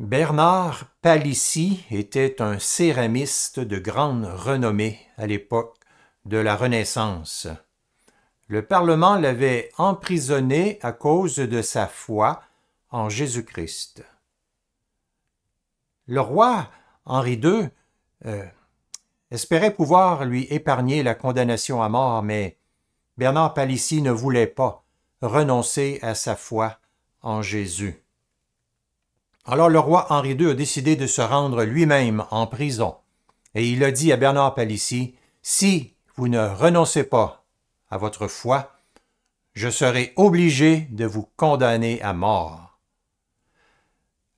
Bernard Palissy était un céramiste de grande renommée à l'époque de la Renaissance. Le Parlement l'avait emprisonné à cause de sa foi en Jésus-Christ. Le roi Henri II euh, espérait pouvoir lui épargner la condamnation à mort, mais Bernard Palissy ne voulait pas renoncer à sa foi en Jésus. Alors le roi Henri II a décidé de se rendre lui-même en prison, et il a dit à Bernard Palissy, Si vous ne renoncez pas à votre foi, je serai obligé de vous condamner à mort.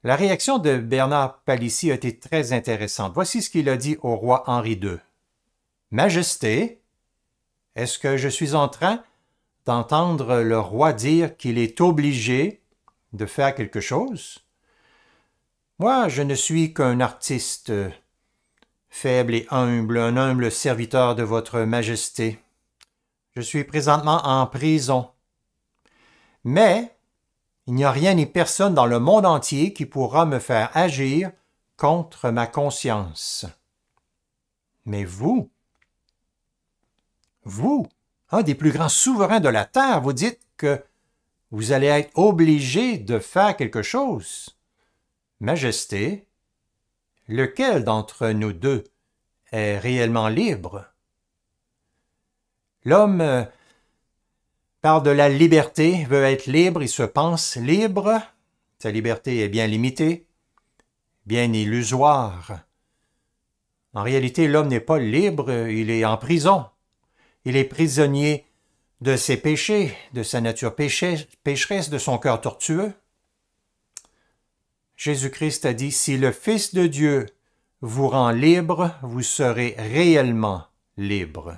La réaction de Bernard Palissy a été très intéressante. Voici ce qu'il a dit au roi Henri II. Majesté, est-ce que je suis en train d'entendre le roi dire qu'il est obligé de faire quelque chose? Moi, je ne suis qu'un artiste, euh, faible et humble, un humble serviteur de votre Majesté. Je suis présentement en prison. Mais il n'y a rien ni personne dans le monde entier qui pourra me faire agir contre ma conscience. Mais vous, vous, un des plus grands souverains de la Terre, vous dites que vous allez être obligé de faire quelque chose. Majesté, lequel d'entre nous deux est réellement libre L'homme euh, parle de la liberté, veut être libre, il se pense libre. Sa liberté est bien limitée, bien illusoire. En réalité, l'homme n'est pas libre, il est en prison. Il est prisonnier de ses péchés, de sa nature pécheresse, de son cœur tortueux. Jésus-Christ a dit, si le Fils de Dieu vous rend libre, vous serez réellement libre.